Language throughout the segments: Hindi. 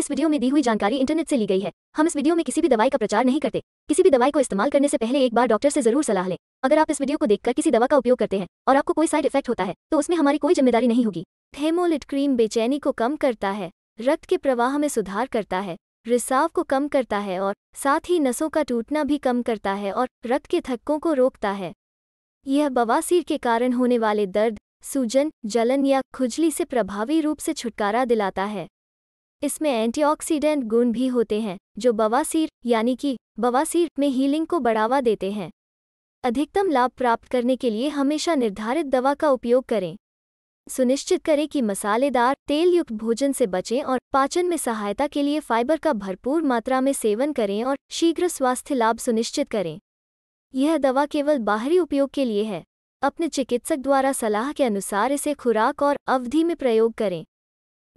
इस वीडियो में दी हुई जानकारी इंटरनेट से ली गई है हम इस वीडियो में किसी भी दवाई का प्रचार नहीं करते किसी भी दवाई को इस्तेमाल करने से पहले एक बार डॉक्टर से जरूर सलाह लें अगर आप इस वीडियो को देखकर किसी दवा का उपयोग करते हैं और आपको कोई साइड इफेक्ट होता है तो उसमें हमारी कोई जिम्मेदारी नहीं होगी थेमोलिट क्रीम बेचैनी को कम करता है रक्त के प्रवाह में सुधार करता है रिसाव को कम करता है और साथ ही नसों का टूटना भी कम करता है और रक्त के थक्कों को रोकता है यह बवासीर के कारण होने वाले दर्द सूजन जलन या खुजली से प्रभावी रूप से छुटकारा दिलाता है इसमें एंटीऑक्सीडेंट गुण भी होते हैं जो बवासीर यानी कि बवासीर में हीलिंग को बढ़ावा देते हैं अधिकतम लाभ प्राप्त करने के लिए हमेशा निर्धारित दवा का उपयोग करें सुनिश्चित करें कि मसालेदार तेलयुक्त भोजन से बचें और पाचन में सहायता के लिए फाइबर का भरपूर मात्रा में सेवन करें और शीघ्र स्वास्थ्य लाभ सुनिश्चित करें यह दवा केवल बाहरी उपयोग के लिए है अपने चिकित्सक द्वारा सलाह के अनुसार इसे खुराक और अवधि में प्रयोग करें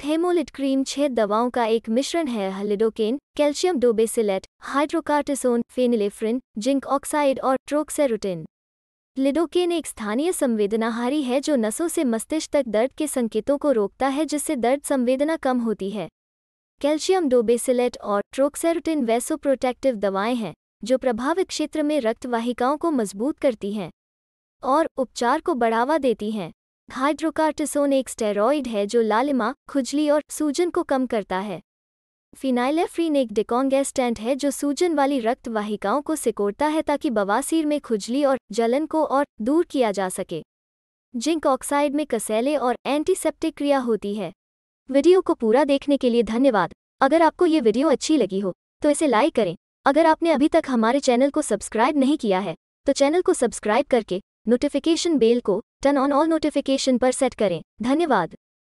फेमोलिड क्रीम छह दवाओं का एक मिश्रण है lidocaine calcium dobesilate hydrocortisone phenylephrine zinc oxide और ट्रोक्सेरुटिन लिडोकेन एक स्थानीय संवेदनाहारी है जो नसों से मस्तिष्क तक दर्द के संकेतों को रोकता है जिससे दर्द संवेदना कम होती है कैल्शियम डोबेसिलेट और ट्रोक्सेरुटिन वैसोप्रोटेक्टिव दवाएं हैं जो प्रभावित क्षेत्र में रक्तवाहिकाओं को मजबूत करती हैं और उपचार को बढ़ावा देती हैं हाइड्रोकार्टिसोन एक स्टेरॉइड है जो लालिमा खुजली और सूजन को कम करता है फिनाइलेफ्रीन एक डिकॉन्गेस्टेंट है जो सूजन वाली रक्त वाहिकाओं को सिकोड़ता है ताकि बवासीर में खुजली और जलन को और दूर किया जा सके जिंक ऑक्साइड में कसैले और एंटीसेप्टिक क्रिया होती है वीडियो को पूरा देखने के लिए धन्यवाद अगर आपको ये वीडियो अच्छी लगी हो तो इसे लाइक करें अगर आपने अभी तक हमारे चैनल को सब्सक्राइब नहीं किया है तो चैनल को सब्सक्राइब करके नोटिफिकेशन बेल को टर्न ऑन ऑल नोटिफिकेशन पर सेट करें धन्यवाद